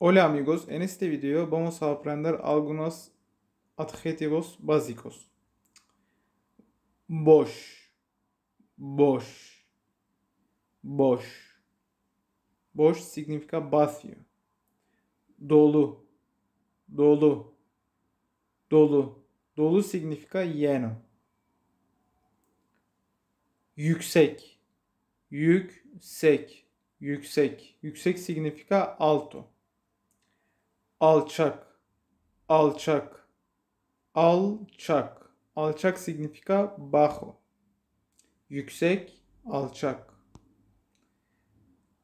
Hola amigos, en este video vamos a aprender algunos adjetivos básicos. Boş, boş, boş. Boş significa vacío. Dolu, dolu, dolu. Dolu significa lleno. Yüksek, yüksek, yüksek. Yüksek significa alto alçak, alçak, alçak. Alçak significa bajo. Yüksek, alçak.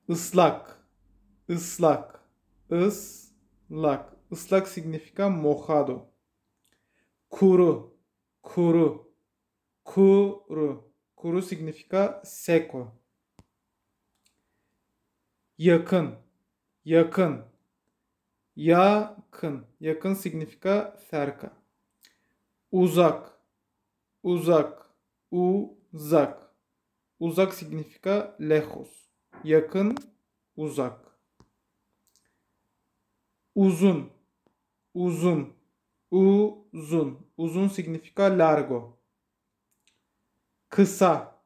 Islak, ıslak, ıslak. Islak significa mojado. Kuru, kuru, kuru. Kuru significa seco. Yakın, yakın, Yakın. Yakın significa cerca. Uzak. Uzak. Uzak. Uzak significa lejos. Yakın. Uzak. Uzun. Uzun. Uzun. Uzun significa largo. Kısa.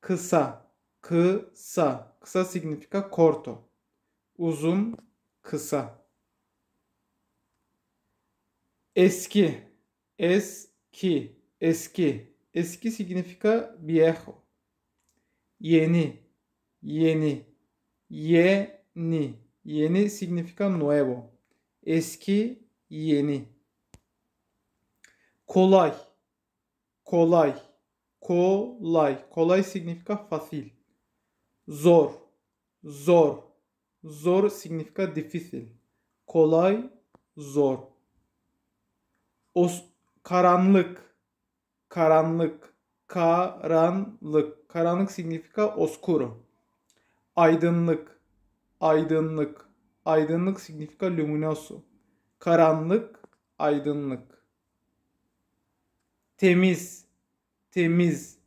Kısa. Kısa. Kısa significa corto. Uzun. Kısa eski, eski, eski, eski significa viejo. Yeni, yeni, yeni, yeni significa nuevo. Eski, yeni. Kolay, kolay, kolay. Kolay significa fácil. Zor, zor, zor significa difícil. Kolay, zor. O karanlık karanlık karanlık karanlık signifika oscuro. Aydınlık aydınlık aydınlık signifika luminoso. Karanlık aydınlık. Temiz temiz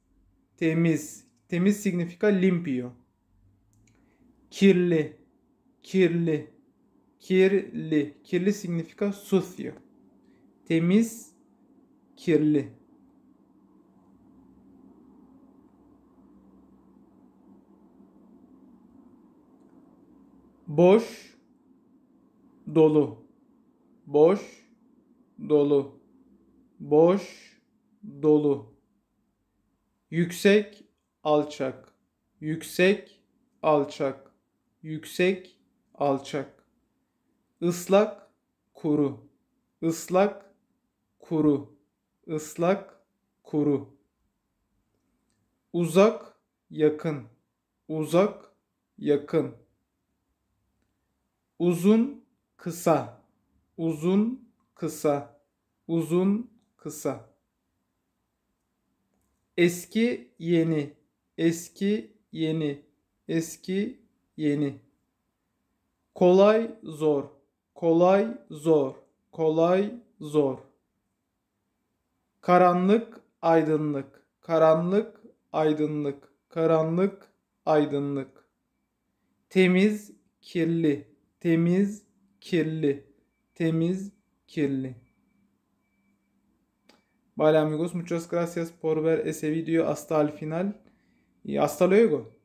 temiz temiz signifika limpio. Kirli kirli kirli kirli signifika sucio temiz, kirli. boş dolu boş dolu boş dolu yüksek alçak yüksek alçak yüksek alçak ıslak kuru ıslak kuru, ıslak, kuru. Uzak, yakın, uzak, yakın. Uzun, kısa, uzun, kısa, uzun, kısa. Eski, yeni, eski, yeni, eski, yeni. Kolay, zor, kolay, zor, kolay, zor. Karanlık, aydınlık, karanlık, aydınlık, karanlık, aydınlık. Temiz, kirli, temiz, kirli, temiz, kirli. Vale amigos, muchas gracias por ver ese video hasta el final y hasta luego.